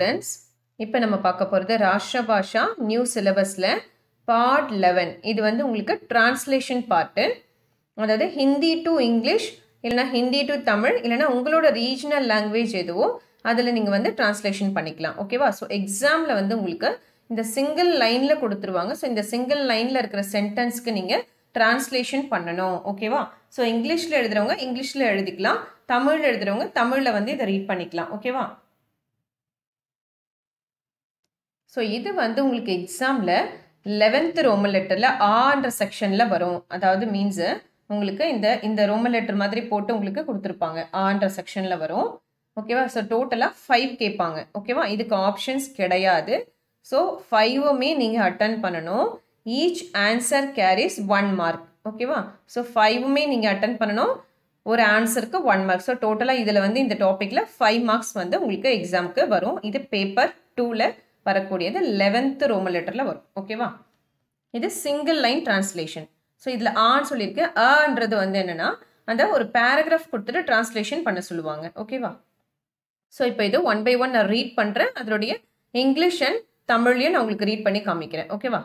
Students இப்போ நம்ம பார்க்க போகிறது ராஷ்டிர பாஷா நியூ சிலபஸில் பார்ட் லெவன் இது வந்து உங்களுக்கு டிரான்ஸ்லேஷன் பார்ட்டு அதாவது ஹிந்தி டு இங்கிலீஷ் இல்லைனா ஹிந்தி டு தமிழ் இல்லைனா உங்களோட ரீஜனல் லாங்குவேஜ் எதுவோ அதில் நீங்கள் வந்து டிரான்ஸ்லேஷன் பண்ணிக்கலாம் ஓகேவா ஸோ எக்ஸாமில் வந்து உங்களுக்கு இந்த சிங்கிள் லைனில் கொடுத்துருவாங்க ஸோ இந்த சிங்கிள் லைனில் இருக்கிற சென்டென்ஸ்க்கு நீங்கள் டிரான்ஸ்லேஷன் பண்ணணும் ஓகேவா ஸோ இங்கிலீஷில் எழுதுகிறவங்க இங்கிலீஷில் எழுதிக்கலாம் தமிழ் எழுதுகிறவங்க தமிழில் வந்து இதை ரீட் பண்ணிக்கலாம் ஓகேவா ஸோ இது வந்து உங்களுக்கு எக்ஸாமில் லெவன்த்து ரோமன் லெட்டரில் ஆன்ற செக்ஷனில் வரும் அதாவது மீன்ஸு உங்களுக்கு இந்த இந்த ரோமன் லெட்டர் மாதிரி போட்டு உங்களுக்கு கொடுத்துருப்பாங்க ஆன்ற செக்ஷனில் வரும் ஓகேவா ஸோ டோட்டலாக ஃபைவ் கேட்பாங்க ஓகேவா இதுக்கு ஆப்ஷன்ஸ் கிடையாது ஸோ ஃபைவுமே நீங்கள் அட்டன் பண்ணணும் each answer carries one mark ஓகேவா ஸோ ஃபைவுமே நீங்கள் அட்டன் பண்ணணும் ஒரு ஆன்சருக்கு ஒன் மார்க் ஸோ டோட்டலாக இதில் வந்து இந்த டாப்பிக்கில் ஃபைவ் மார்க்ஸ் வந்து உங்களுக்கு எக்ஸாமுக்கு வரும் இது பேப்பர் டூவில் வரக்கூடியது லெவன்த்து ரோமன் லெட்டரில் வரும் ஓகேவா இது சிங்கிள் லைன் டிரான்ஸ்லேஷன் ஸோ இதில் ஆன்னு சொல்லியிருக்கு ஆன்றது வந்து என்னென்னா அந்த ஒரு பேராகிராஃப் கொடுத்துட்டு டிரான்ஸ்லேஷன் பண்ண சொல்லுவாங்க ஓகேவா ஸோ இப்போ இது ஒன் பை ஒன் நான் ரீட் பண்ணுறேன் அதனுடைய இங்கிலீஷ் அண்ட் தமிழையும் நான் உங்களுக்கு ரீட் பண்ணி காமிக்கிறேன் ஓகேவா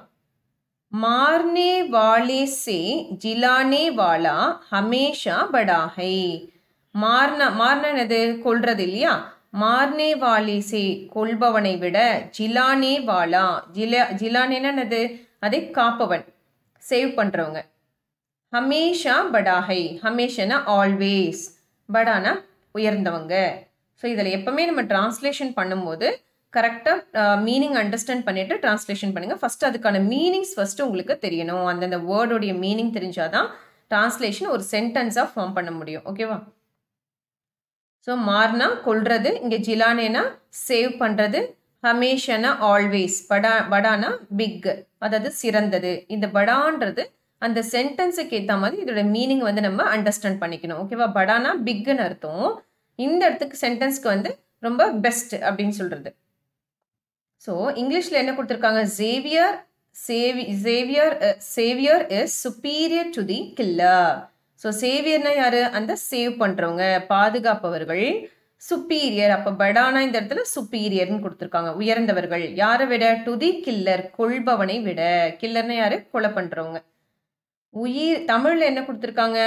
மார்னே வாலே சே ஜிலானே வாலா ஹமேஷா படாஹை மார்னா மார்னா என்னது கொள்றது இல்லையா மார்னே வாலிசே கொள்பவனை விட ஜிலானே வாலா ஜிலா ஜிலானேனது அதை காப்பவன் சேவ் பண்ணுறவங்க ஹமேஷா படாஹை ஹமேஷனா ஆல்வேஸ் படானா உயர்ந்தவங்க ஸோ இதில் எப்போவுமே நம்ம டிரான்ஸ்லேஷன் பண்ணும்போது கரெக்டாக மீனிங் அண்டர்ஸ்டாண்ட் பண்ணிவிட்டு டிரான்ஸ்லேஷன் பண்ணுங்கள் ஃபஸ்ட்டு அதுக்கான மீனிங்ஸ் ஃபஸ்ட்டு உங்களுக்கு தெரியணும் அந்தந்த வேர்டோடைய மீனிங் தெரிஞ்சால் தான் டிரான்ஸ்லேஷன் ஒரு சென்டென்ஸாக ஃபார்ம் பண்ண முடியும் ஓகேவா ஸோ மார்னா கொள்வது இங்கே ஜிலானேனா சேவ் பண்ணுறது ஹமேஷனா ஆல்வேஸ் படா படானா பிக் அதாவது சிறந்தது இந்த படான்றது அந்த சென்டென்ஸுக்கு ஏற்ற மாதிரி இதோட மீனிங் வந்து நம்ம அண்டர்ஸ்டாண்ட் பண்ணிக்கணும் ஓகேவா படானா பிக்குன்னு அர்த்தம் இந்த இடத்துக்கு சென்டென்ஸ்க்கு வந்து ரொம்ப பெஸ்ட் அப்படின்னு சொல்கிறது ஸோ இங்கிலீஷில் என்ன கொடுத்துருக்காங்க ஜேவியர் சேவி Xavier Xavier is superior to the killer so சேவியர்னா யார் அந்த சேவ் பண்ணுறவங்க பாதுகாப்பவர்கள் சுப்பீரியர் அப்போ படானா இந்த இடத்துல சுப்பீரியர்னு கொடுத்துருக்காங்க உயர்ந்தவர்கள் யாரை விட டுதி கில்லர் கொள்பவனை விட கில்லர்னா யாரு கொலை பண்ணுறவங்க உயிர் தமிழில் என்ன கொடுத்துருக்காங்க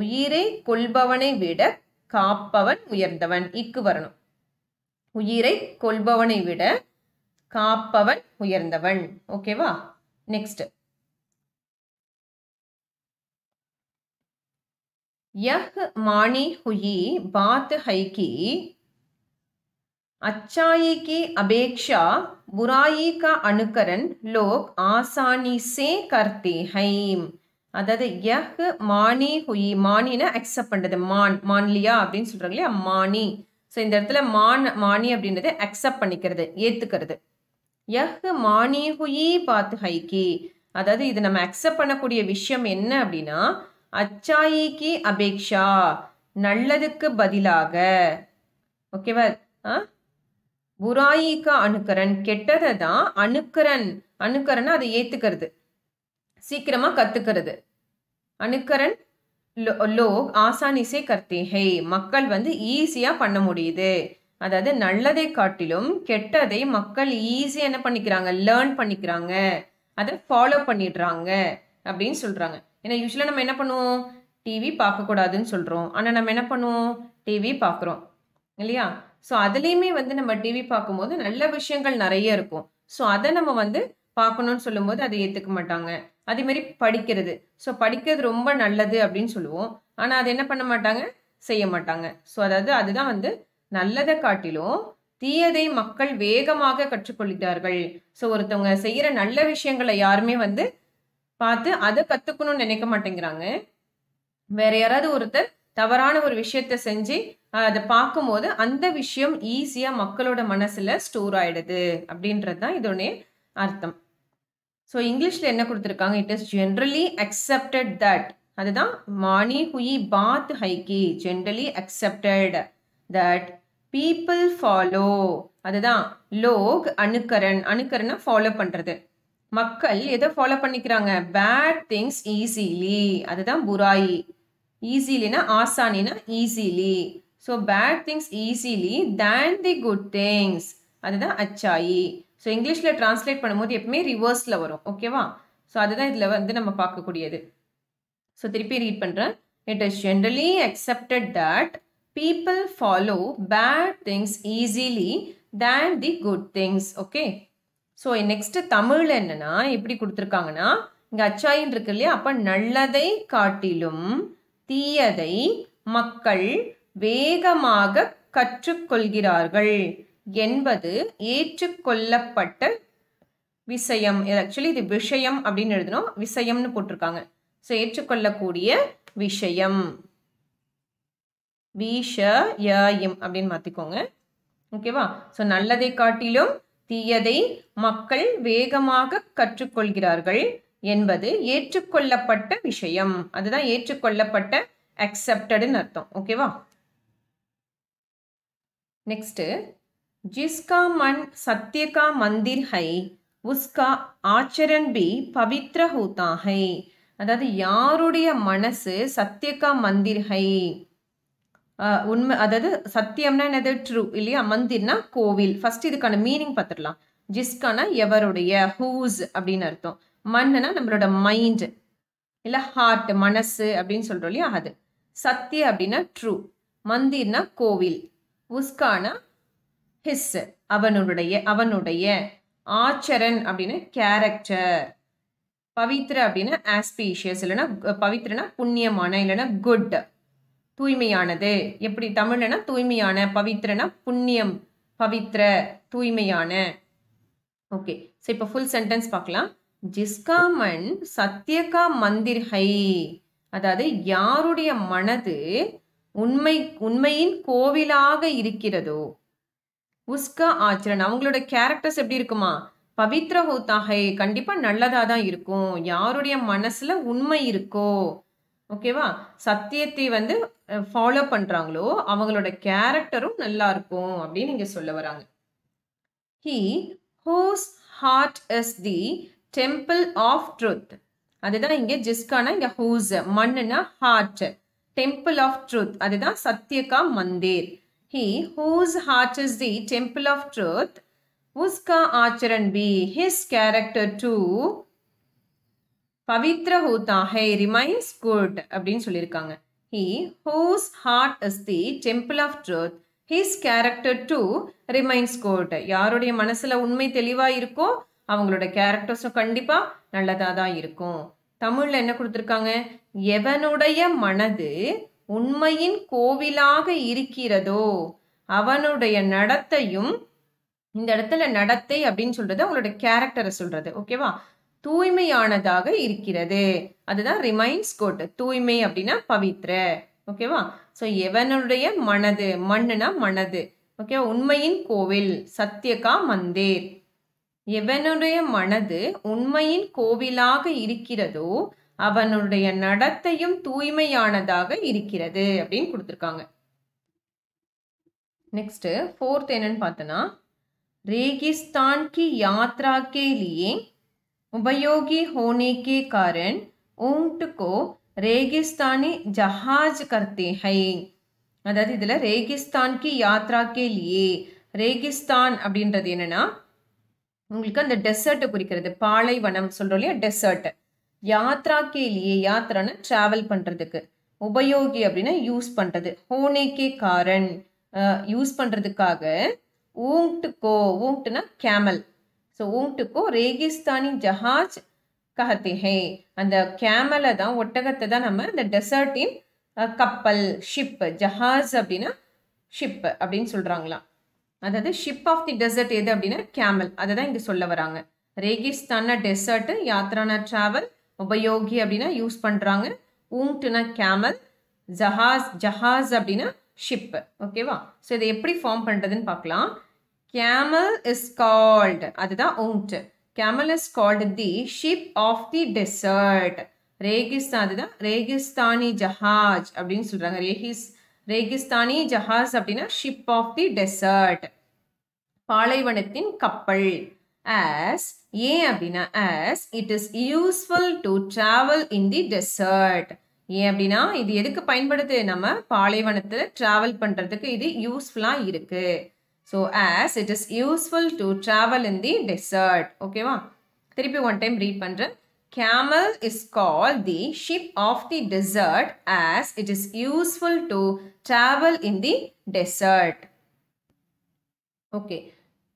உயிரை கொள்பவனை விட காப்பவன் உயர்ந்தவன் இக்கு வரணும் உயிரை கொள்பவனை விட காப்பவன் உயர்ந்தவன் ஓகேவா நெக்ஸ்ட் யஹ் माणि ஹுயி बात है कि अच्छाई की अपेक्षा बुराई का अनुकरण लोग आसानी से करते हैं அதாவது யஹ் மானி ஹுயி மாணினா அக்செப்ட் பண்ணுறது மான் மான்லியா அப்படின்னு சொல்கிறாங்க இல்லையா மானி ஸோ இந்த இடத்துல மான் மானி அப்படின்றது அக்செப்ட் பண்ணிக்கிறது ஏற்றுக்கிறது யஹ் மானி ஹுயி பாத் ஹைகி அதாவது இது நம்ம அக்செப்ட் பண்ணக்கூடிய விஷயம் என்ன அப்படின்னா அச்சாயிக்கு அபேக்ஷா நல்லதுக்கு பதிலாக ஓகேவா புராயிக்க அணுக்கரன் கெட்டதை தான் அணுக்கரன் அணுக்கரன் அதை ஏத்துக்கிறது சீக்கிரமாக கத்துக்கிறது அணுக்கரன் லோக் ஆசானிசே கர்த்திகை மக்கள் வந்து ஈஸியாக பண்ண முடியுது அதாவது நல்லதை காட்டிலும் கெட்டதை மக்கள் ஈஸியாக என்ன பண்ணிக்கிறாங்க லேர்ன் பண்ணிக்கிறாங்க அதை ஃபாலோ பண்ணிடுறாங்க அப்படின்னு சொல்கிறாங்க ஏன்னா யூஸ்வலாக நம்ம என்ன பண்ணுவோம் டிவி பார்க்கக்கூடாதுன்னு சொல்கிறோம் ஆனால் நம்ம என்ன பண்ணுவோம் டிவி பார்க்குறோம் இல்லையா ஸோ அதுலேயுமே வந்து நம்ம டிவி பார்க்கும்போது நல்ல விஷயங்கள் நிறைய இருக்கும் ஸோ அதை நம்ம வந்து பார்க்கணும்னு சொல்லும்போது அதை ஏற்றுக்க மாட்டாங்க அதேமாரி படிக்கிறது ஸோ படிக்கிறது ரொம்ப நல்லது அப்படின்னு சொல்லுவோம் ஆனால் அது என்ன பண்ண மாட்டாங்க செய்ய மாட்டாங்க ஸோ அதாவது அதுதான் வந்து நல்லதை காட்டிலும் தீயதை மக்கள் வேகமாக கற்றுக்கொள்கிறார்கள் ஸோ ஒருத்தவங்க செய்கிற நல்ல விஷயங்களை யாருமே வந்து பார்த்து அதை கத்துக்கணும்னு நினைக்க மாட்டேங்கிறாங்க வேற யாராவது ஒருத்தர் தவறான ஒரு விஷயத்த செஞ்சு அதை பார்க்கும்போது அந்த விஷயம் ஈஸியா மக்களோட மனசுல ஸ்டோர் ஆயிடுது அப்படின்றது தான் இதோடைய அர்த்தம் ஸோ இங்கிலீஷ்ல என்ன கொடுத்துருக்காங்க it is generally accepted that அதுதான் மானி ஹுயி பாத் ஹைக்கி generally accepted that people follow அதுதான் லோக் அணுக்கரன் அணுக்கரனை ஃபாலோ பண்ணுறது மக்கள் எதை ஃபாலோ பண்ணிக்கிறாங்க பேட் திங்ஸ் ஈஸிலி அதுதான் புராயி ஈஸிலினா ஆசானினா easily so bad things easily then the good things அதுதான் அச்சாயி ஸோ இங்கிலீஷில் ட்ரான்ஸ்லேட் பண்ணும்போது எப்பவுமே ரிவர்ஸில் வரும் ஓகேவா ஸோ அதுதான் இதில் வந்து நம்ம பார்க்கக்கூடியது ஸோ திருப்பி ரீட் பண்ணுறேன் it is generally accepted that people follow bad things easily then the good things okay so next தமிழில் என்னென்னா எப்படி கொடுத்துருக்காங்கன்னா இங்கே அச்சாயின் இருக்கு இல்லையா அப்போ நல்லதை காட்டிலும் தீயதை மக்கள் வேகமாக கற்றுக்கொள்கிறார்கள் என்பது ஏற்றுக்கொள்ளப்பட்ட விஷயம் ஆக்சுவலி இது விஷயம் அப்படின்னு எழுதணும் விஷயம்னு போட்டிருக்காங்க ஸோ ஏற்றுக்கொள்ளக்கூடிய விஷயம் விஷயம் அப்படின்னு மாற்றிக்கோங்க ஓகேவா ஸோ நல்லதை காட்டிலும் தீயதை மக்கள் வேகமாக கற்றுக்கொள்கிறார்கள் என்பது ஏற்றுக்கொள்ளப்பட்ட விஷயம் அதுதான் ஏற்றுக்கொள்ளப்பட்ட அக்செப்டடுன்னு அர்த்தம் ஓகேவா நெக்ஸ்ட்டு ஜிஸ்கா மண் சத்யகா மந்திர் ஹை உஸ்கா ஆச்சரன் பி பவித்ர ஹூதா ஹை அதாவது யாருடைய மனசு சத்யகா மந்திர் ஹை உண்மை அதாவது சத்தியம்னா என்னது ட்ரூ இல்லையா மந்திர்னா கோவில் ஃபர்ஸ்ட் இதுக்கான மீனிங் பார்த்துடலாம் ஜிஸ்கானா எவருடைய ஹூஸ் அப்படின்னு அர்த்தம் மண்ணுனா நம்மளோட மைண்டு இல்லை ஹார்ட் மனசு அப்படின்னு சொல்கிறோம் இல்லையா அது சத்திய அப்படின்னா ட்ரூ மந்திர்னா கோவில் உஸ்கானா ஹிஸ் அவனுடைய அவனுடைய ஆச்சரன் அப்படின்னு கேரக்டர் பவித்ர அப்படின்னா ஆஸ்பீஷியஸ் இல்லைன்னா பவித்ரனா புண்ணியமான இல்லைன்னா குட் தூய்மையானது எப்படி தமிழ்னா தூய்மையான பவித்ரனா புண்ணியம் பவித்ர தூய்மையான ஓகே ஸோ இப்போ ஃபுல் சென்டென்ஸ் பார்க்கலாம் ஜிஸ்கா மண் சத்தியகா மந்திர் ஹை அதாவது யாருடைய மனது உண்மை உண்மையின் கோவிலாக இருக்கிறதோ உஸ்கா ஆச்சரன் அவங்களோட கேரக்டர்ஸ் எப்படி இருக்குமா பவித்ர ஹோத்தா ஹை கண்டிப்பாக நல்லதாக தான் இருக்கும் யாருடைய மனசில் உண்மை இருக்கோ ஓகேவா சத்தியத்தை வந்து ஃபாலோ பண்ணுறாங்களோ அவங்களோட கேரக்டரும் நல்லா இருக்கும் அப்படின்னு இங்கே சொல்ல வராங்க he whose heart is the temple of truth அதுதான் இங்கே ஜிஸ்கானா இங்கே ஹூஸ் மண்ணுனா ஹார்ட் டெம்பிள் ஆஃப் ட்ரூத் அதுதான் சத்தியகா மந்திர் he whose heart is the temple of truth உஸ்கா ஆச்சரன் பி ஹிஸ் கேரக்டர் டூ பவித்ர ஹூதாஹை ரிமைன்ஸ் குட் அப்படின்னு சொல்லியிருக்காங்க he whose heart is the temple of truth his character too remains good யாருடைய மனசில் உண்மை தெளிவாக இருக்கோ அவங்களோட கேரக்டர்ஸும் கண்டிப்பாக நல்லதாக தான் இருக்கும் தமிழில் என்ன கொடுத்துருக்காங்க எவனுடைய மனது உண்மையின் கோவிலாக இருக்கிறதோ அவனுடைய நடத்தையும் இந்த இடத்துல நடத்தை அப்படின்னு சொல்றது அவங்களோட கேரக்டரை சொல்றது ஓகேவா தூய்மையானதாக இருக்கிறது அதுதான் ரிமைன்ஸ் குட் தூய்மை அப்படின்னா பவித்ர ஓகேவா ஸோ எவனுடைய மனது மண்ணுனா மனது ஓகேவா உண்மையின் கோவில் சத்யகா மந்தேர் எவனுடைய மனது உண்மையின் கோவிலாக இருக்கிறதோ அவனுடைய நடத்தையும் தூய்மையானதாக இருக்கிறது அப்படின்னு கொடுத்துருக்காங்க நெக்ஸ்ட் ஃபோர்த் என்னன்னு பார்த்தோன்னா ரேகிஸ்தான் கி யாத்ரா கே லியே उपयोगी होने के कारण ऊँट को रेगिस्तानी जहाज करते हैं அதாவது இதில் ரேகிஸ்தான்க்கு யாத்ராக்கே லியே ரேகிஸ்தான் அப்படின்றது என்னன்னா உங்களுக்கு அந்த டெசர்ட்டை குறிக்கிறது பாலைவனம் சொல்கிறோம் இல்லையா டெசர்ட் யாத்ராக்கே லியே யாத்ரான்னு ட்ராவல் பண்ணுறதுக்கு உபயோகி அப்படின்னா யூஸ் பண்ணுறது ஹோனேக்கே காரன் யூஸ் பண்ணுறதுக்காக கோ ஊங்க்டுனா கேமல் ஸோ ஊட்டுக்கும் को ரேகிஸ்தானி ஜஹாஜ் कहते हैं அந்த கேமலை தான் ஒட்டகத்தை தான் நம்ம இந்த டெசர்ட்டின் கப்பல் ஷிப் ஜஹாஸ் அப்படின்னா ஷிப் அப்படின்னு சொல்கிறாங்களாம் அதாவது ஷிப் ஆஃப் தி டெசர்ட் எது அப்படின்னா கேமல் அதை தான் இங்கே சொல்ல வராங்க ரேகிஸ்தான்னா டெசர்ட்டு யாத்ரானா ட்ராவல் உபயோகி அப்படின்னா யூஸ் பண்ணுறாங்க ஊங்க்டுனா கேமல் ஜஹாஸ் ஜஹாஸ் அப்படின்னா ஷிப்பு ஓகேவா ஸோ இதை எப்படி ஃபார்ம் பண்ணுறதுன்னு பார்க்கலாம் கேமல் இஸ் கால்டு அதுதான் ஊண்ட் camel is called the ship of the desert ரேகிஸ்தான் அதுதான் ரேகிஸ்தானி ஜஹாஜ் அப்படின்னு சொல்கிறாங்க ரேகிஸ் ரேகிஸ்தானி ஜஹாஸ் அப்படின்னா ஷிப் ஆஃப் தி டெசர்ட் பாலைவனத்தின் கப்பல் ஆஸ் ஏன் அப்படின்னா as it is useful to travel in the desert ஏன் அப்படின்னா இது எதுக்கு பயன்படுது நம்ம பாலைவனத்தில் ட்ராவல் பண்ணுறதுக்கு இது யூஸ்ஃபுல்லாக இருக்குது So as it is useful to travel in the desert. ஓகேவா திருப்பி ஒன் டைம் ரீட் பண்ணுறேன் camel is call the ship of the desert as it is useful to travel in the desert. Okay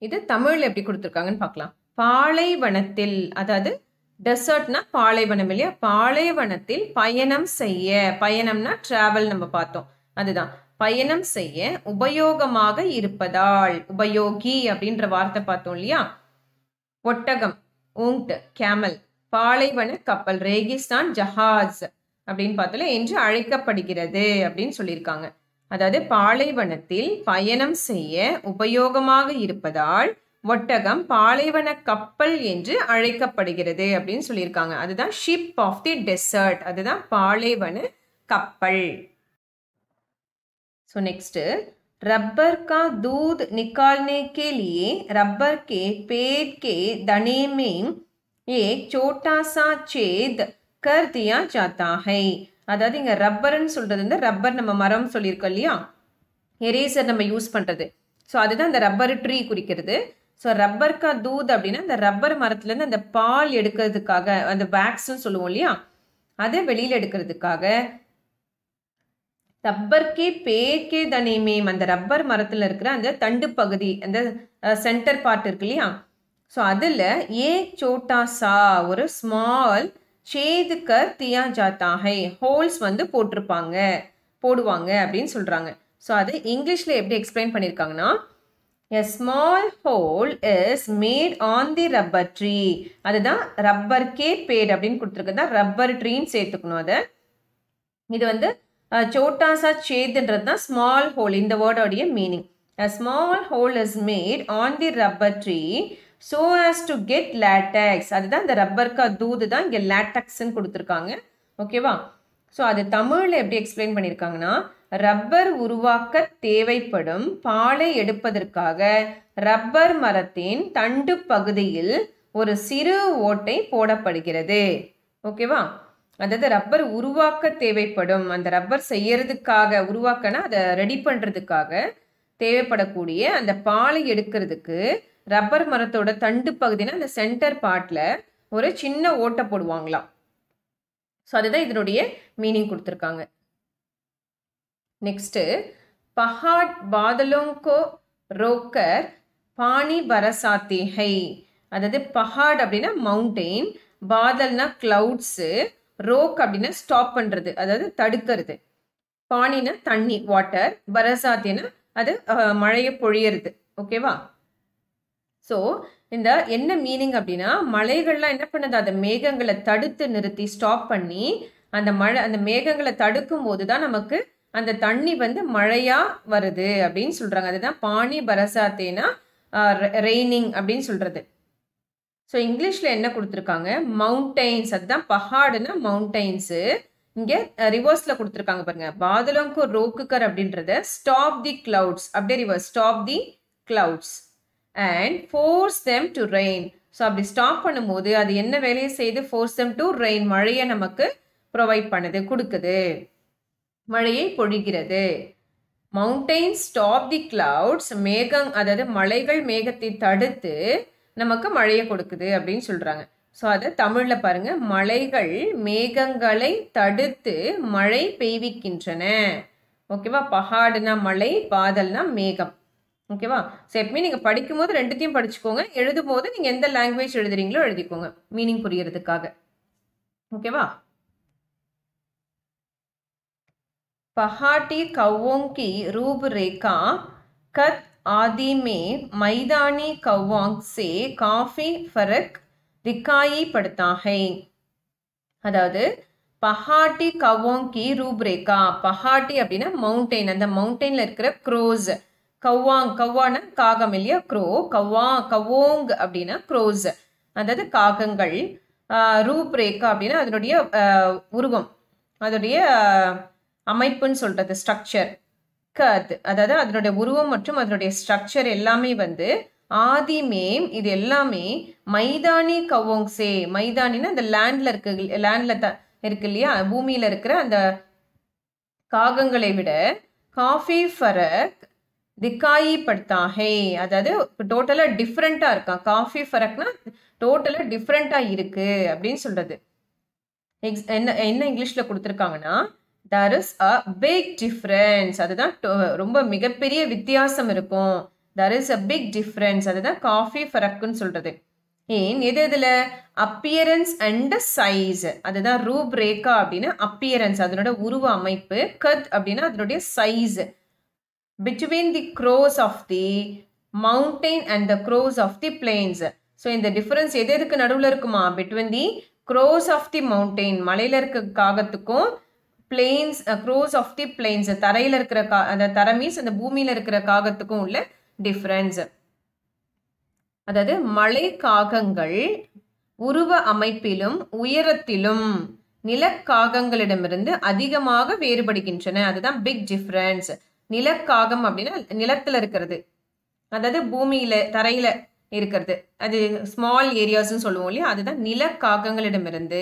இது தமிழில் எப்படி கொடுத்துருக்காங்கன்னு பார்க்கலாம் பாலைவனத்தில் அதாவது டெசர்ட்னா பாலைவனம் இல்லையா பாலைவனத்தில் பயணம் செய்ய பயணம்னா ட்ராவல் நம்ம பார்த்தோம் அதுதான் பயணம் செய்ய உபயோகமாக இருப்பதால் உபயோகி அப்படின்ற வார்த்தை பார்த்தோம் இல்லையா ஒட்டகம் ஊங்ட் கேமல் பாலைவன கப்பல் ரேகிஸ்தான் ஜஹாஸ் அப்படின்னு பார்த்தோம்ல என்று அழைக்கப்படுகிறது அப்படின்னு சொல்லியிருக்காங்க அதாவது பாலைவனத்தில் பயணம் செய்ய உபயோகமாக இருப்பதால் ஒட்டகம் பாலைவன கப்பல் என்று அழைக்கப்படுகிறது அப்படின்னு சொல்லியிருக்காங்க அதுதான் ஷிப் ஆஃப் தி டெசர்ட் அதுதான் பாலைவன கப்பல் ஸோ நெக்ஸ்ட்டு ரப்பர் கா தூத் निकालने के लिए रबर के पेड़ के दने में एक छोटा सा छेद कर दिया जाता அதாவது இங்கே ரப்பர்னு சொல்கிறது வந்து ரப்பர் நம்ம மரம் சொல்லியிருக்கோம் இல்லையா எரேசர் நம்ம யூஸ் பண்ணுறது ஸோ அதுதான் அந்த ரப்பர் ட்ரீ குறிக்கிறது ஸோ ரப்பர் கா தூத் அப்படின்னா அந்த ரப்பர் மரத்துலேருந்து அந்த பால் எடுக்கிறதுக்காக அந்த வேக்ஸ்ன்னு சொல்லுவோம் இல்லையா அதை வெளியில் எடுக்கிறதுக்காக ரப்பர்க்கே பேர்க்கே தனிமேம் அந்த ரப்பர் மரத்தில் இருக்கிற அந்த தண்டு பகுதி அந்த சென்டர் பார்ட் இருக்கு இல்லையா ஸோ அதில் ஏ சோட்டா சா ஒரு ஸ்மால் ஷேதுக்கர் தியா ஜாத்தாகை ஹோல்ஸ் வந்து போட்டிருப்பாங்க போடுவாங்க அப்படின்னு சொல்கிறாங்க ஸோ அது இங்கிலீஷில் எப்படி எக்ஸ்பிளைன் பண்ணியிருக்காங்கன்னா a small hole is made on the rubber tree அதுதான் ரப்பர் கே பேட் அப்படின்னு கொடுத்துருக்கு தான் ரப்பர் ட்ரீன்னு சேர்த்துக்கணும் அதை இது வந்து சோட்டாசா சேதுன்றது தான் ஸ்மால் ஹோல் இந்த வேர்டோடைய meaning a small hole is made on the rubber tree so as to get latex அதுதான் இந்த ரப்பர்க்கா தூது தான் இங்கே லேட்டக்ஸ்ன்னு கொடுத்துருக்காங்க ஓகேவா ஸோ அது தமிழில் எப்படி எக்ஸ்பிளைன் பண்ணியிருக்காங்கன்னா ரப்பர் உருவாக்க தேவைப்படும் பாலை எடுப்பதற்காக ரப்பர் மரத்தின் தண்டு பகுதியில் ஒரு சிறு ஓட்டை போடப்படுகிறது ஓகேவா அதாவது ரப்பர் உருவாக்க தேவைப்படும் அந்த ரப்பர் செய்யறதுக்காக உருவாக்கனா அதை ரெடி பண்ணுறதுக்காக தேவைப்படக்கூடிய அந்த பாலை எடுக்கிறதுக்கு ரப்பர் மரத்தோட தண்டு பகுதினா அந்த சென்டர் பார்ட்டில் ஒரு சின்ன ஓட்டை போடுவாங்களாம் ஸோ அதுதான் இதனுடைய மீனிங் கொடுத்துருக்காங்க நெக்ஸ்ட்டு பஹாட் பாதலோங்கோ ரோக்கர் பாணி பரசாத்தி ஹை அதாவது பஹாட் அப்படின்னா மவுண்டெயின் பாதல்னா கிளவுட்ஸு ரோக் அப்படின்னு ஸ்டாப் பண்ணுறது அதாவது தடுக்கிறது பானினா தண்ணி வாட்டர் பரசாத்தினா அது மழையை பொழியறது ஓகேவா ஸோ இந்த என்ன மீனிங் அப்படின்னா மலைகள்லாம் என்ன பண்ணுது அந்த மேகங்களை தடுத்து நிறுத்தி ஸ்டாப் பண்ணி அந்த மழை அந்த மேகங்களை தடுக்கும் போது தான் நமக்கு அந்த தண்ணி வந்து மழையா வருது அப்படின்னு சொல்றாங்க அதுதான் பாணி பரசாத்தேனா ரெய்னிங் அப்படின்னு சொல்றது ஸோ இங்கிலீஷில் என்ன கொடுத்துருக்காங்க மவுண்டெயின்ஸ் அதுதான் பஹாடுன்னா மவுண்டெயின்ஸு இங்கே ரிவர்ஸில் கொடுத்துருக்காங்க பாருங்க பாதலோங்கு ரோக்குக்கர் அப்படின்றத ஸ்டாப் தி கிளவுட்ஸ் அப்படியே reverse stop the clouds and force them to rain so அப்படி ஸ்டாப் பண்ணும்போது அது என்ன வேலையை செய்து ஃபோர்ஸ் தெம் டு ரெயின் மழையை நமக்கு ப்ரொவைட் பண்ணுது கொடுக்குது மழையை பொழிகிறது மவுண்டைன்ஸ் ஸ்டாப் தி கிளவுட்ஸ் மேகம் அதாவது மலைகள் மேகத்தை தடுத்து நமக்கு மழையை கொடுக்குது அப்படின்னு சொல்கிறாங்க ஸோ அதை தமிழில் பாருங்கள் மலைகள் மேகங்களை தடுத்து மழை பெய்விக்கின்றன ஓகேவா பகாடுனா மலை பாதல்னா மேகம் ஓகேவா ஸோ எப்பவுமே நீங்கள் படிக்கும்போது ரெண்டுத்தையும் படிச்சுக்கோங்க எழுதும் போது நீங்கள் எந்த லாங்குவேஜ் எழுதுறீங்களோ எழுதிக்கோங்க மீனிங் புரியறதுக்காக ஓகேவா பஹாட்டி கவோங்கி ரேகா கத் आदि में मैदानी कौवांग से काफ़ी फ़र्क दिखाई पड़ता है அதாவது பஹாட்டி கி ரூப்ரேகா பஹாட்டி அப்படின்னா மவுண்டெயின் அந்த மவுண்டெயினில் இருக்கிற க்ரோஸ் கவ்வாங் கவ்வானா காகம் இல்லையா க்ரோ கவ்வா கவோங் அப்படின்னா க்ரோஸ் அதாவது காகங்கள் ரூப்ரேகா அப்படின்னா அதனுடைய உருவம் அதனுடைய அமைப்புன்னு சொல்கிறது ஸ்ட்ரக்சர் கத் அதாவது அதனுடைய உருவம் மற்றும் அதனுடைய ஸ்ட்ரக்சர் எல்லாமே வந்து ஆதி மேம் இது எல்லாமே மைதானி கவோங்ஸே மைதானின்னு அந்த லேண்டில் இருக்கு லேண்டில் த இருக்கு இல்லையா பூமியில் இருக்கிற அந்த காகங்களை விட காஃபி ஃபரக் திக்காயி படுத்தாஹே அதாவது டோட்டலாக டிஃப்ரெண்ட்டாக இருக்கான் காஃபி ஃபரக்னா டோட்டலாக டிஃப்ரெண்ட்டாக இருக்குது அப்படின்னு சொல்கிறது எக்ஸ் என்ன என்ன இங்கிலீஷில் கொடுத்துருக்காங்கன்னா there is a big difference அதுதான் ரொம்ப மிகப்பெரிய வித்தியாசம் இருக்கும் there is a big difference அதுதான் காஃபி ஃபரக்குன்னு சொல்கிறது ஏன் எது இதில் அப்பியரன்ஸ் அண்ட் சைஸ் அதுதான் ரூப் ரேகா அப்படின்னா அப்பியரன்ஸ் அதனோட உருவ அமைப்பு கத் அப்படின்னா அதனுடைய size between the crows of the mountain and the crows of the plains so இந்த டிஃப்ரென்ஸ் எது எதுக்கு நடுவில் இருக்குமா between the crows of the mountain மலையில் இருக்க காகத்துக்கும் plains crows of the plains தரையில் இருக்கிற கா அந்த தர மீன்ஸ் அந்த பூமியில் இருக்கிற காகத்துக்கும் உள்ள டிஃப்ரென்ஸ் அதாவது மலை காகங்கள் உருவ அமைப்பிலும் உயரத்திலும் நிலக்காகங்களிடமிருந்து அதிகமாக வேறுபடுகின்றன அதுதான் பிக் டிஃப்ரென்ஸ் நிலக்காகம் அப்படின்னா நிலத்தில் இருக்கிறது அதாவது பூமியில தரையில இருக்கிறது அது ஸ்மால் ஏரியாஸ்ன்னு சொல்லுவோம் இல்லையா அதுதான் நிலக்காகங்களிடமிருந்து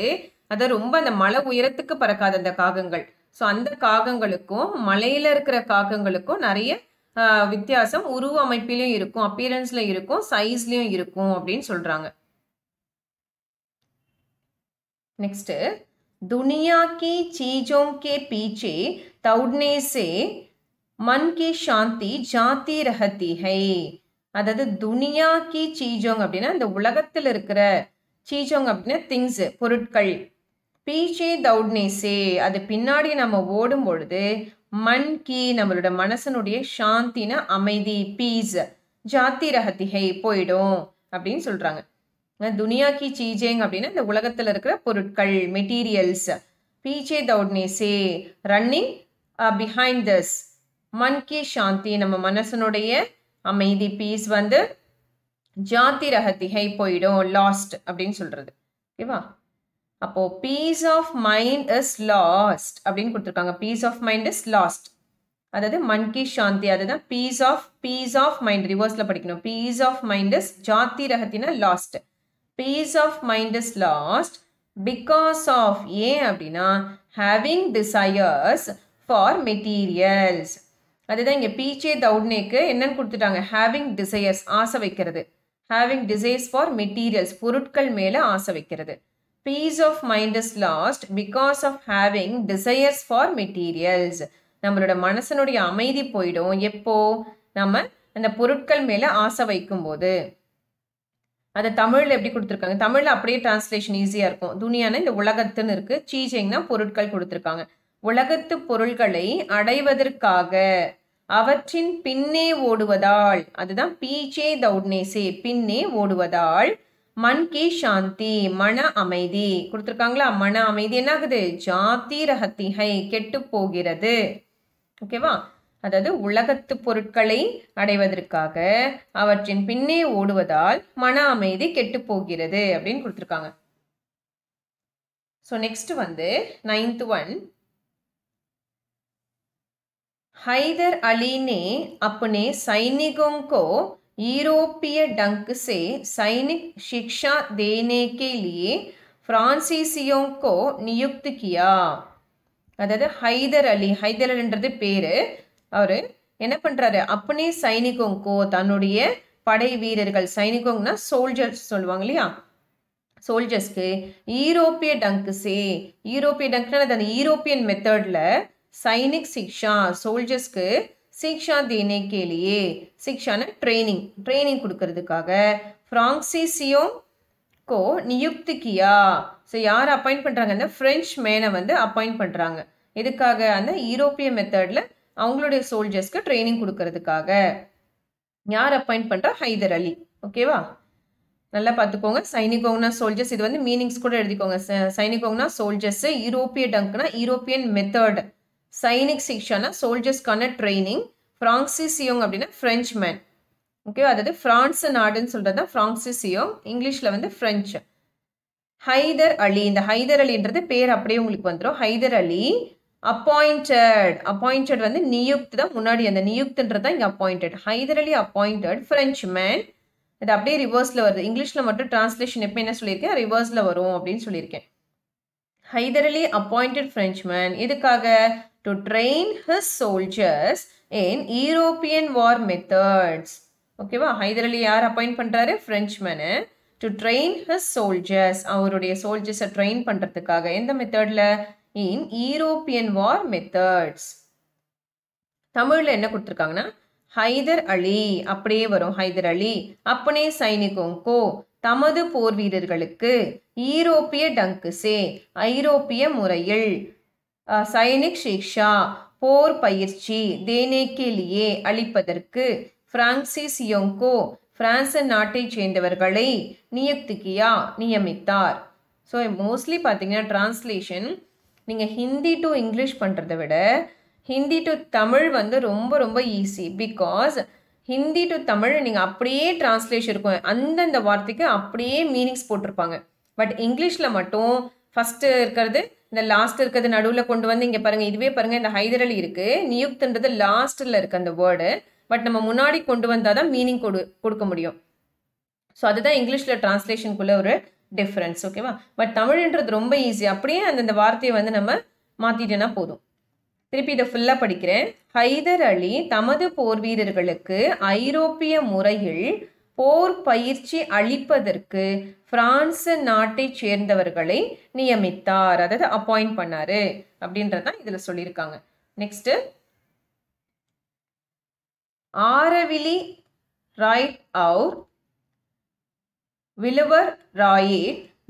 அதை ரொம்ப அந்த மலை உயரத்துக்கு பறக்காத அந்த காகங்கள் ஸோ அந்த காகங்களுக்கும் மலையில இருக்கிற காகங்களுக்கும் நிறைய வித்தியாசம் உருவ அமைப்பிலையும் இருக்கும் அப்பியரன்ஸ்ல இருக்கும் சைஸ்லயும் இருக்கும் அப்படின்னு சொல்றாங்க நெக்ஸ்ட் துனியா கி சீஜோங் கே பீச்சே தௌட்னேசே மன் கி சாந்தி ஜாத்தி ரகத்தி ஹை அதாவது துனியா கி சீஜோங் அப்படின்னா இந்த உலகத்தில் இருக்கிற சீஜோங் அப்படின்னா திங்ஸ் பொருட்கள் பீச்சே தௌட்னேசே அது பின்னாடி நம்ம ஓடும் பொழுது மண் கி நம்மளோட மனசனுடைய சாந்தின அமைதி பீஸ் ஜாத்தி ரகத்திகை போயிடும் அப்படின்னு சொல்கிறாங்க துனியா கி சீஜேங் அப்படின்னா இந்த உலகத்தில் இருக்கிற பொருட்கள் மெட்டீரியல்ஸ் பீச்சே தௌட்னேசே ரன்னிங் பிஹைண்ட் திஸ் மன் கி சாந்தி நம்ம மனசனுடைய அமைதி பீஸ் வந்து ஜாத்தி ரகத்திகை போயிடும் லாஸ்ட் அப்படின்னு சொல்கிறது ஓகேவா அப்போ peace of mind is lost அப்படின்னு கொடுத்துருக்காங்க peace of mind is lost அதாவது மன்கி சாந்தி அதுதான் peace of peace of mind ரிவர்ஸ்ல படிக்கணும் பீஸ் ஆஃப் மைண்ட் இஸ் ஜாத்தி ரகத்தின lost peace of mind is lost because of ஏன் அப்படின்னா ஹேவிங் டிசையர்ஸ் ஃபார் மெட்டீரியல்ஸ் அதுதான் இங்கே பீச்சே தவுட்னேக்கு என்னன்னு கொடுத்துட்டாங்க ஹேவிங் டிசையர்ஸ் ஆசை வைக்கிறது ஹேவிங் டிசைர்ஸ் ஃபார் மெட்டீரியல்ஸ் பொருட்கள் மேலே ஆசை வைக்கிறது peace of mind is lost because of having desires for materials நம்மளோட மனசனுடைய அமைதி போயிடும் எப்போ நம்ம அந்த பொருட்கள் மேலே ஆசை வைக்கும்போது அதை தமிழில் எப்படி கொடுத்துருக்காங்க தமிழில் அப்படியே டிரான்ஸ்லேஷன் ஈஸியாக இருக்கும் துணியான இந்த உலகத்துன்னு இருக்குது தான் பொருட்கள் கொடுத்துருக்காங்க உலகத்து பொருள்களை அடைவதற்காக அவற்றின் பின்னே ஓடுவதால் அதுதான் பீச்சே தௌட்னேசே பின்னே ஓடுவதால் மன் கி சாந்தி மன அமைதி கொடுத்துருக்காங்களா மன அமைதி என்ன ஆகுது ஜாதி ரகத்திகை கெட்டு போகிறது ஓகேவா அதாவது உலகத்து பொருட்களை அடைவதற்காக அவற்றின் பின்னே ஓடுவதால் மன அமைதி கெட்டு போகிறது அப்படின்னு கொடுத்துருக்காங்க ஸோ நெக்ஸ்ட் வந்து நைன்த் ஒன் ஹைதர் அலினே அப்பனே சைனிகோங்கோ यूरोपीय डंक से सैनिक शिक्षा देने के लिए ஃப்ரான்சீசியோ கோ நியுக்திக்கியா அதாவது ஹைதர் அலி ஹைதர் அலின்றது பேர் அவர் என்ன பண்றாரு அப்பனே சைனிகோங்கோ தன்னுடைய படை வீரர்கள் சைனிகோங்னா சோல்ஜர்ஸ் சொல்லுவாங்க இல்லையா சோல்ஜர்ஸ்க்கு ஈரோப்பிய டங்குஸே ஈரோப்பிய டங்க்னா அந்த ஈரோப்பியன் மெத்தடில் சைனிக் சிக்ஷா சோல்ஜர்ஸ்க்கு शिक्षा देने के लिए ட்ரைனிங் ட்ரைனிங் கொடுக்கறதுக்காக கொடுக்கிறதுக்காக ஃப்ரான்சிசியோ கோ நியுக்திக்கியா ஸோ யார் அப்பாயிண்ட் பண்ணுறாங்கன்னா ஃப்ரெஞ்ச் மேனை வந்து அப்பாயிண்ட் பண்ணுறாங்க எதுக்காக அந்த யூரோப்பிய மெத்தடில் அவங்களுடைய சோல்ஜர்ஸ்க்கு ட்ரைனிங் கொடுக்கறதுக்காக யார் அப்பாயிண்ட் பண்ணுறா ஹைதர் அலி ஓகேவா நல்லா பார்த்துக்கோங்க சைனிகோங்னா சோல்ஜர்ஸ் இது வந்து மீனிங்ஸ் கூட எழுதிக்கோங்க சைனிகோங்னா சோல்ஜர்ஸ் யூரோப்பிய டங்க்னா யூரோப்பியன் மெத்தட் சைனிக் சிக்ஷானா சோல்ஜர்ஸ்க்கான ட்ரைனிங் ஃப்ராங்சிசியோங் அப்படின்னா ஃப்ரெஞ்ச் மேன் ஓகே அதாவது ஃப்ரான்ஸ் நாடுன்னு சொல்கிறது தான் ஃப்ராங்சிசியோங் இங்கிலீஷில் வந்து ஃப்ரெஞ்சு ஹைதர் அலி இந்த ஹைதர் அலின்றது பேர் அப்படியே உங்களுக்கு வந்துடும் ஹைதர் அலி அப்பாயிண்டட் அப்பாயிண்டட் வந்து நியுக்த் தான் முன்னாடி அந்த நியுக்துன்றது தான் இங்கே appointed Haidar Ali appointed French man இது அப்படியே ரிவர்ஸில் வருது இங்கிலீஷில் மட்டும் டிரான்ஸ்லேஷன் எப்போ என்ன சொல்லியிருக்கேன் ரிவர்ஸில் வரும் அப்படின்னு சொல்லியிருக்கேன் Haidar Ali appointed French man எதுக்காக to train his soldiers in European war methods. ஓகேவா ஹைதர் அலி யார் அப்பாயிண்ட் பண்ணுறாரு Frenchman to train his soldiers அவருடைய சோல்ஜர்ஸை ட்ரெயின் பண்ணுறதுக்காக எந்த மெத்தடில் இன் ஈரோப்பியன் வார் மெத்தட்ஸ் தமிழில் என்ன கொடுத்துருக்காங்கன்னா ஹைதர் அலி அப்படியே வரும் ஹைதர் அலி அப்பனே சைனிகோங்கோ தமது போர் வீரர்களுக்கு ஈரோப்பிய டங்குசே ஐரோப்பிய முறையில் சைனிக் ஷிக்ஷா போர் பயிற்சி தேனேக்கேலியே அளிப்பதற்கு பிரான்சிஸ் யோங்கோ பிரான்ஸ் நாட்டைச் சேர்ந்தவர்களை நியக்திக்கியா நியமித்தார் ஸோ மோஸ்ட்லி பார்த்தீங்கன்னா டிரான்ஸ்லேஷன் நீங்கள் ஹிந்தி டு இங்கிலீஷ் பண்ணுறத விட ஹிந்தி டு தமிழ் வந்து ரொம்ப ரொம்ப easy because Hindi to Tamil நீங்கள் அப்படியே டிரான்ஸ்லேஷன் இருக்கும் அந்தந்த வார்த்தைக்கு அப்படியே மீனிங்ஸ் போட்டிருப்பாங்க பட் இங்கிலீஷில் மட்டும் ஃபஸ்ட்டு இருக்கிறது இந்த லாஸ்ட் இருக்கிறது நடுவில் கொண்டு வந்து இங்கே பாருங்கள் இதுவே பாருங்கள் இந்த ஹைதரலி இருக்குது நியூக்துன்றது லாஸ்ட்டில் இருக்குது அந்த வேர்டு பட் நம்ம முன்னாடி கொண்டு வந்தால் தான் மீனிங் கொடு கொடுக்க முடியும் ஸோ அதுதான் இங்கிலீஷில் டிரான்ஸ்லேஷனுக்குள்ளே ஒரு டிஃப்ரென்ஸ் ஓகேவா பட் தமிழ்ன்றது ரொம்ப ஈஸி அப்படியே அந்தந்த வார்த்தையை வந்து நம்ம மாற்றிட்டேன்னா போதும் திருப்பி இதை ஃபுல்லாக படிக்கிறேன் ஹைதர் அலி தமது போர் வீரர்களுக்கு ஐரோப்பிய முறையில் போர் பயிற்சி அளிப்பதற்கு பிரான்ஸ் நாட்டைச் சேர்ந்தவர்களை நியமித்தார் அதாவது அப்பாயிண்ட் பண்ணாரு அப்படின்றதான் இதுல சொல்லியிருக்காங்க நெக்ஸ்ட் ஆரவிலி ரைட் அவுர் விலுவர் ராயே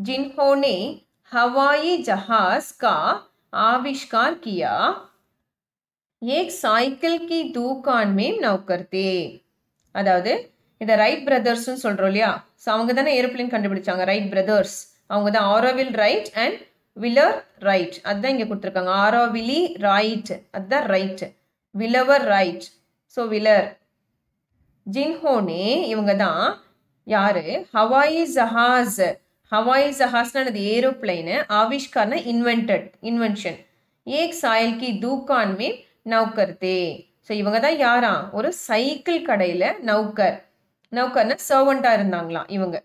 ஜின்ஹோனே ஹவாயி ஜஹாஸ் கா ஆவிஷ்கார் கியா ஏக் சைக்கிள் கி दुकान में नौकर அதாவது இந்த ரைட் பிரதர்ஸ்னு சொல்கிறோம் இல்லையா ஸோ அவங்க தானே ஏரோப்ளைன் கண்டுபிடிச்சாங்க ரைட் பிரதர்ஸ் அவங்க தான் ஆரோவில் ரைட் அண்ட் விலர் ரைட் அதுதான் இங்கே கொடுத்துருக்காங்க ஆரோவிலி ரைட் அதுதான் ரைட் விலவர் ரைட் ஸோ விலர் ஜின்ஹோனே இவங்க தான் யாரு Hawaii ஜஹாஸ் Hawaii ஜஹாஸ்னானது aeroplane ஆவிஷ்கார்னு invented invention ஏக் சாயல் கி தூக்கான் மீன் நௌக்கர் தே ஸோ இவங்க தான் யாரா ஒரு சைக்கிள் கடையில் நௌக்கர் நௌக்கர்னா சர்வெண்ட்டாக இருந்தாங்களாம் இவங்க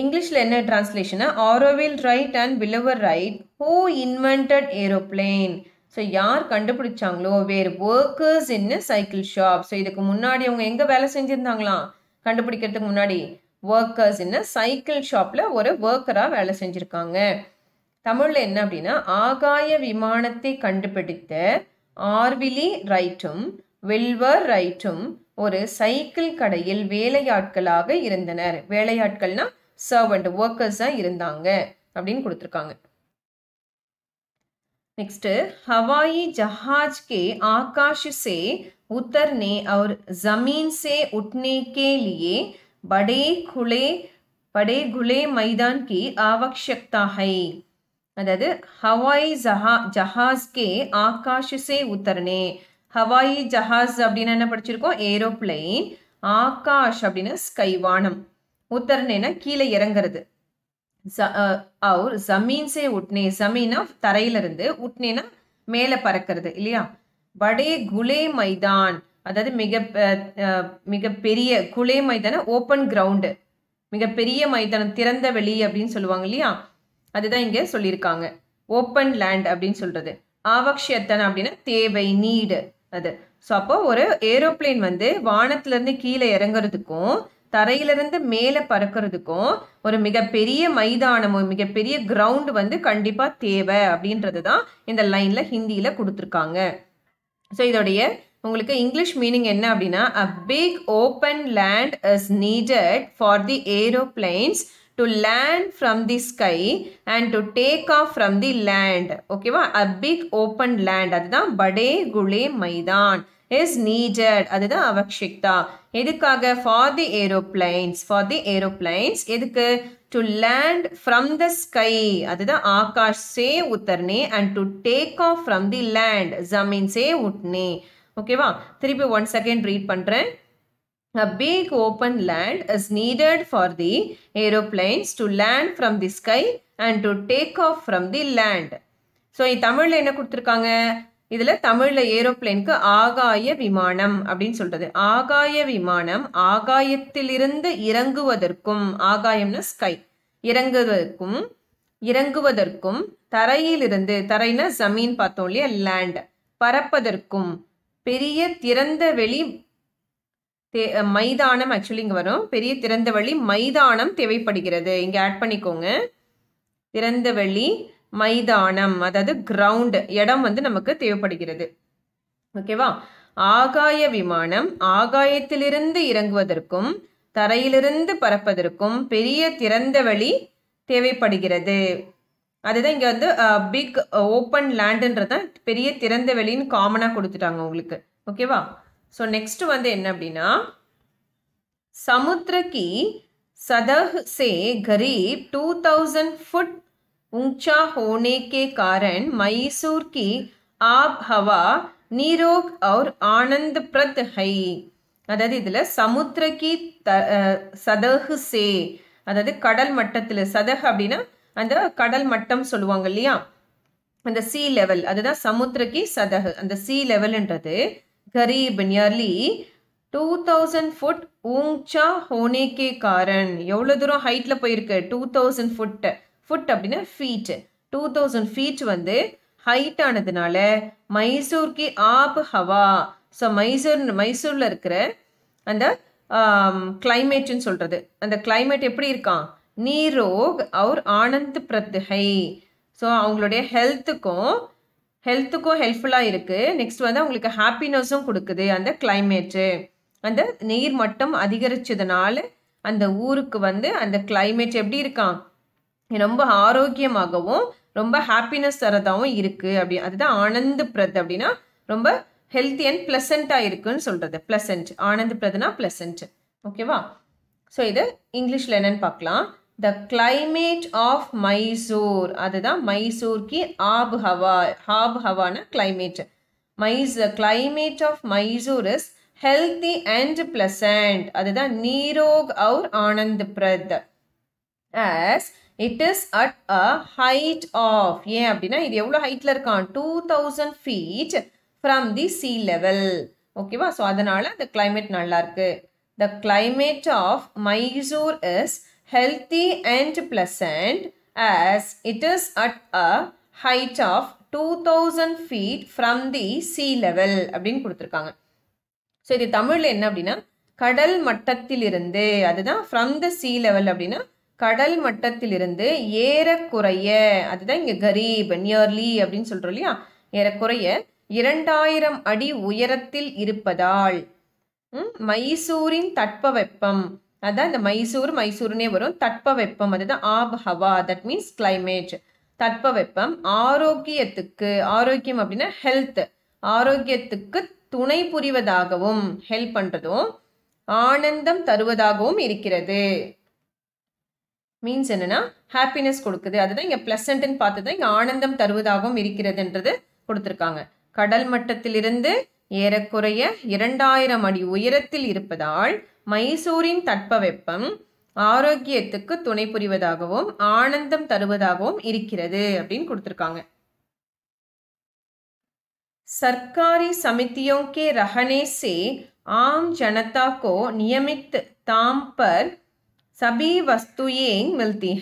இங்கிலீஷில் என்ன டிரான்ஸ்லேஷனா Orville Wright and Wilbur Wright who invented aeroplane so யார் கண்டுபிடிச்சாங்களோ were workers in cycle shop so இதுக்கு முன்னாடி அவங்க எங்கே வேலை செஞ்சுருந்தாங்களாம் கண்டுபிடிக்கிறதுக்கு முன்னாடி ஒர்க்கர்ஸ் என்ன சைக்கிள் ஷாப்பில் ஒரு ஒர்க்கராக வேலை செஞ்சுருக்காங்க தமிழில் என்ன அப்படின்னா ஆகாய விமானத்தை கண்டுபிடித்த ஆர்விலி ரைட்டும் வில்வர் ரைட்டும் ஒரு சைக்கிள் கடையில் வேலையாட்களாக இருந்தனர் வேலையாட்கள்னா சர்வெண்ட் ஒர்க்கர்ஸாக இருந்தாங்க அப்படின்னு கொடுத்துருக்காங்க நெக்ஸ்ட்டு ஹவாயி ஜஹாஜ் கே ஆகாஷ் சே உத்தர்னே அவர் ஜமீன் சே உட்னே கே லியே படே குலே படே குலே மைதான் கி ஆவக்ஷக்தாஹை ஹை அதாவது ஹவாய் ஜஹா ஜஹாஸ்கே கே ஆகாஷ் சே உத்தர்னே ஹவாயி ஜஹாஸ் அப்படின்னா என்ன படிச்சிருக்கோம் ஏரோப்ளைன் ஆகாஷ் அப்படின்னா ஸ்கை வானம் கீழே இறங்குறது அவர் ஜமீன்ஸே உட்னே ஜமீனா தரையிலிருந்து உட்னேனா மேலே பறக்கிறது இல்லையா வடே குலே மைதான் அதாவது மிக மிகப்பெரிய குலே மைதானம் ஓப்பன் கிரவுண்டு மிகப்பெரிய மைதானம் திறந்த வெளி அப்படின்னு சொல்லுவாங்க இல்லையா அதுதான் இங்கே சொல்லியிருக்காங்க ஓப்பன் லேண்ட் அப்படின்னு சொல்கிறது ஆவக்ஷியத்தன் அப்படின்னா தேவை நீடு அது ஸோ அப்போ ஒரு ஏரோப்ளேன் வந்து வானத்திலேருந்து கீழே இறங்குறதுக்கும் தரையிலிருந்து மேலே பறக்கிறதுக்கும் ஒரு மிகப்பெரிய மைதானம் மிகப்பெரிய கிரவுண்டு வந்து கண்டிப்பாக தேவை அப்படின்றது தான் இந்த லைனில் ஹிந்தியில் கொடுத்துருக்காங்க ஸோ இதோடைய உங்களுக்கு இங்கிலீஷ் மீனிங் என்ன அப்படின்னா a big open land is needed for the aeroplanes to land from the sky and to take off from the land ஓகேவா அ பிக் ஓப்பன் லேண்ட் அதுதான் படே குலே மைதான் இஸ் நீடட் அதுதான் அவக்ஷிக்தா எதுக்காக for the aeroplanes for the aeroplanes எதுக்கு to land from the sky அதுதான் ஆகாஷ் சே உத்தர்னே and to take off from the land ஜமீன் சே உட்னே ஓகேவா திருப்பி ஒன் செகண்ட் ரீட் பண்ணுறேன் A big open land is needed for the aeroplanes to land from the sky and to take off from the land. So தமிழில் என்ன கொடுத்துருக்காங்க இதில் தமிழில் ஏரோப்ளைனுக்கு ஆகாய விமானம் அப்படின்னு சொல்கிறது ஆகாய விமானம் ஆகாயத்திலிருந்து இறங்குவதற்கும் ஆகாயம்னா ஸ்கை இறங்குவதற்கும் இறங்குவதற்கும் தரையிலிருந்து தரைனா ஜமீன் பார்த்தோம் இல்லையா லேண்ட் பறப்பதற்கும் பெரிய திறந்த வெளி தே மைதானம் ஆக்சுவலி இங்கே வரும் பெரிய திறந்த வழி மைதானம் தேவைப்படுகிறது இங்கே ஆட் பண்ணிக்கோங்க திறந்த வழி மைதானம் அதாவது கிரவுண்டு இடம் வந்து நமக்கு தேவைப்படுகிறது ஓகேவா ஆகாய விமானம் ஆகாயத்திலிருந்து இறங்குவதற்கும் தரையிலிருந்து பறப்பதற்கும் பெரிய திறந்த வழி தேவைப்படுகிறது அதுதான் இங்கே வந்து பிக் ஓப்பன் லேண்டுன்றது தான் பெரிய திறந்த வெளின்னு காமனாக கொடுத்துட்டாங்க உங்களுக்கு ஓகேவா ஸோ நெக்ஸ்ட் வந்து என்ன அப்படின்னா சமுத்திரக்கி சதஹ் சே करीब டூ தௌசண்ட் ஃபுட் होने के காரன் மைசூர் கி ஆப் ஹவா நீரோக் அவர் ஆனந்த் பிரத் ஹை அதாவது இதில் சமுத்திரக்கு த சதஹு சே அதாவது கடல் மட்டத்தில் சதகு அப்படின்னா அந்த கடல் மட்டம் சொல்லுவாங்க இல்லையா அந்த சி லெவல் அதுதான் சமுத்திரக்கி சதகு அந்த சி லெவல்ன்றது கரீப் நியர்லி டூ தௌசண்ட் ஃபுட் ஊங்ச்சா ஹோனேகே காரன் எவ்வளோ தூரம் ஹைட்டில் போயிருக்கு டூ தௌசண்ட் ஃபுட்டு ஃபுட் அப்படின்னா ஃபீட் டூ தௌசண்ட் ஃபீட் வந்து ஹைட் ஆனதுனால மைசூர்க்கு ஆப் ஹவா ஸோ மைசூர் மைசூரில் இருக்கிற அந்த கிளைமேட்னு சொல்கிறது அந்த கிளைமேட் எப்படி இருக்கான் நீரோக் அவர் ஆனந்த் பிரத்ஹை ஸோ அவங்களுடைய ஹெல்த்துக்கும் ஹெல்த்துக்கும் ஹெல்ப்ஃபுல்லாக இருக்குது நெக்ஸ்ட் வந்து அவங்களுக்கு ஹாப்பினஸும் கொடுக்குது அந்த கிளைமேட்டு அந்த நீர் மட்டம் அதிகரித்ததுனால அந்த ஊருக்கு வந்து அந்த கிளைமேட் எப்படி இருக்கான் ரொம்ப ஆரோக்கியமாகவும் ரொம்ப ஹாப்பினஸ் தரதாகவும் இருக்குது அப்படி அதுதான் ஆனந்த பிரத் அப்படின்னா ரொம்ப ஹெல்த்தி அண்ட் ப்ளசண்ட்டாக இருக்குன்னு சொல்கிறது ப்ளசண்ட் ஆனந்த பிரதுனா ப்ளசண்ட் ஓகேவா ஸோ இது இங்கிலீஷில் என்னென்னு பார்க்கலாம் த கிளைமேட் ஆஃப் மைசூர் அதுதான் மைசூர்க்கு ஆப் ஹவா ஹாப் ஹவான கிளைமேட் மைஸ் climate of Mysore is healthy and pleasant அதுதான் நீரோக் அவுர் ஆனந்த் பிரத் as it is at a height of ஏன் அப்படின்னா இது எவ்வளோ ஹைட்டில் இருக்கான் two thousand feet from the sea level ஓகேவா ஸோ அதனால் அந்த கிளைமேட் நல்லாயிருக்கு the climate of Mysore is healthy and pleasant as it is at a height of two thousand feet from the level level அப்படின்னு கொடுத்துருக்காங்க ஸோ இது தமிழில் என்ன அப்படின்னா கடல் மட்டத்திலிருந்து அதுதான் ஃப்ரம் த சி லெவல் அப்படின்னா கடல் மட்டத்திலிருந்து ஏறக்குறைய அதுதான் இங்கே கரீப் நியர்லி அப்படின்னு சொல்கிறோம் இல்லையா ஏறக்குறைய இரண்டாயிரம் அடி உயரத்தில் இருப்பதால் மைசூரின் தட்பவெப்பம் அதுதான் இந்த மைசூர் மைசூர்னே வரும் தட்ப வெப்பம் அதுதான் ஆப் ஹவா தட் மீன்ஸ் கிளைமேட் தட்ப வெப்பம் ஆரோக்கியத்துக்கு ஆரோக்கியம் அப்படின்னா ஹெல்த் ஆரோக்கியத்துக்கு துணை புரிவதாகவும் ஹெல்ப் பண்ணுறதும் ஆனந்தம் தருவதாகவும் இருக்கிறது மீன்ஸ் என்னன்னா ஹாப்பினஸ் கொடுக்குது அதுதான் இங்கே ப்ளசண்ட்டுன்னு பார்த்து தான் இங்கே ஆனந்தம் தருவதாகவும் இருக்கிறதுன்றது கொடுத்துருக்காங்க கடல் மட்டத்திலிருந்து ஏறக்குறைய இரண்டாயிரம் அடி உயரத்தில் இருப்பதால் மைசூரின் தட்பவெப்பம் ஆரோக்கியத்துக்கு துணை புரிவதாகவும் ஆனந்தம் தருவதாகவும் இருக்கிறது அப்படின்னு கொடுத்துருக்காங்க சர்க்காரி समितियों கே ரஹனே சே ஆம் ஜனதா கோ नियमित दाम पर सभी वस्तुएं मिलती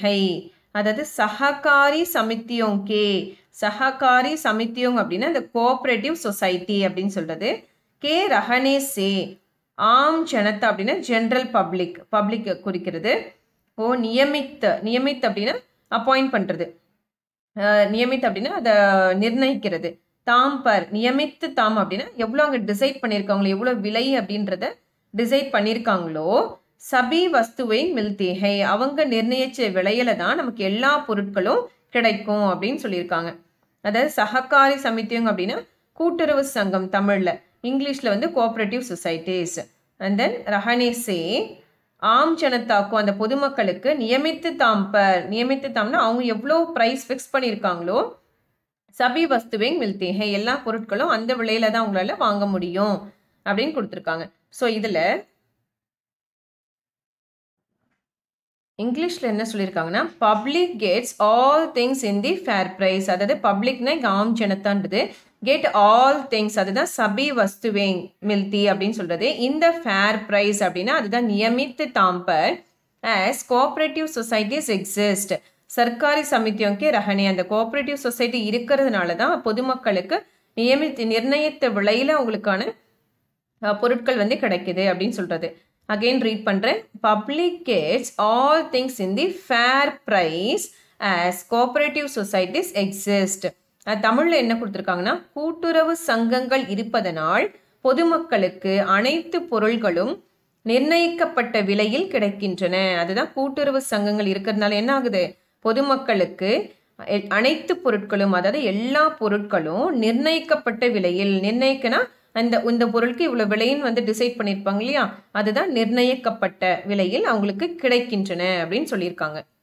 அதாவது சஹகாரி சமித்தியோங்கே சஹகாரி சமித்தியம் அப்படின்னா இந்த கோஆப்ரேட்டிவ் சொசைட்டி அப்படின்னு சொல்கிறது கே ரஹனே சே ஆம் ஜனத்தா அப்படின்னா ஜென்ரல் பப்ளிக் பப்ளிக் குறிக்கிறது ஓ நியமித்த நியமித் அப்படின்னா அப்பாயிண்ட் பண்ணுறது நியமித் அப்படின்னா அதை நிர்ணயிக்கிறது தாம் பர் நியமித்து தாம் அப்படின்னா எவ்வளோ அங்கே டிசைட் பண்ணியிருக்காங்களோ எவ்வளோ விலை அப்படின்றத டிசைட் பண்ணியிருக்காங்களோ சபி வஸ்துவை மில்தேகை அவங்க நிர்ணயிச்ச விலையில தான் நமக்கு எல்லா பொருட்களும் கிடைக்கும் அப்படின்னு சொல்லியிருக்காங்க அதாவது சககாரி சமித்தியம் அப்படின்னா கூட்டுறவு சங்கம் தமிழில் இங்கிலீஷில் வந்து கோஆப்ரேட்டிவ் சொசைட்டிஸ் அண்ட் தென் ரஹனேசே ஆம் ஜனத்தாக்கும் அந்த பொதுமக்களுக்கு நியமித்து தாம் பர் நியமித்து தாம்னா அவங்க எவ்வளோ ப்ரைஸ் ஃபிக்ஸ் பண்ணியிருக்காங்களோ சபி வஸ்துவேங் மில்தேஹே எல்லா பொருட்களும் அந்த விலையில தான் உங்களால் வாங்க முடியும் அப்படின்னு கொடுத்துருக்காங்க ஸோ இதில் இங்கிலீஷில் என்ன சொல்லியிருக்காங்கன்னா public gets all things in the fair price அதாவது பப்ளிக்னா இங்கே ஆம் ஜனத்தான்றது கேட் ஆல் திங்ஸ் அதுதான் சபி வஸ்துவே மில்தி அப்படின்னு சொல்கிறது இந்த ஃபேர் ப்ரைஸ் அப்படின்னா அதுதான் நியமித்து தாம்பர் ஆஸ் கோஆப்ரேட்டிவ் சொசைட்டிஸ் எக்ஸிஸ்ட் சர்க்காரி சமித்தியம்கே ரஹனே அந்த கோஆப்ரேட்டிவ் சொசைட்டி இருக்கிறதுனால தான் பொதுமக்களுக்கு நியமித்து நிர்ணயித்த விலையில் அவங்களுக்கான பொருட்கள் வந்து கிடைக்குது அப்படின்னு சொல்கிறது அகெயின் ரீட் பண்ணுறேன் public gets all things in the fair price as cooperative societies exist தமிழில் என்ன கொடுத்துருக்காங்கன்னா கூட்டுறவு சங்கங்கள் இருப்பதனால் பொதுமக்களுக்கு அனைத்து பொருள்களும் நிர்ணயிக்கப்பட்ட விலையில் கிடைக்கின்றன அதுதான் கூட்டுறவு சங்கங்கள் இருக்கிறதுனால என்ன ஆகுது பொதுமக்களுக்கு அனைத்து பொருட்களும் அதாவது எல்லா பொருட்களும் நிர்ணயிக்கப்பட்ட விலையில் நிர்ணயிக்கனா அந்த இந்த பொருளுக்கு இவ்வளோ விலைன்னு வந்து டிசைட் பண்ணியிருப்பாங்க இல்லையா அதுதான் நிர்ணயிக்கப்பட்ட விலையில் அவங்களுக்கு கிடைக்கின்றன அப்படின்னு சொல்லியிருக்காங்க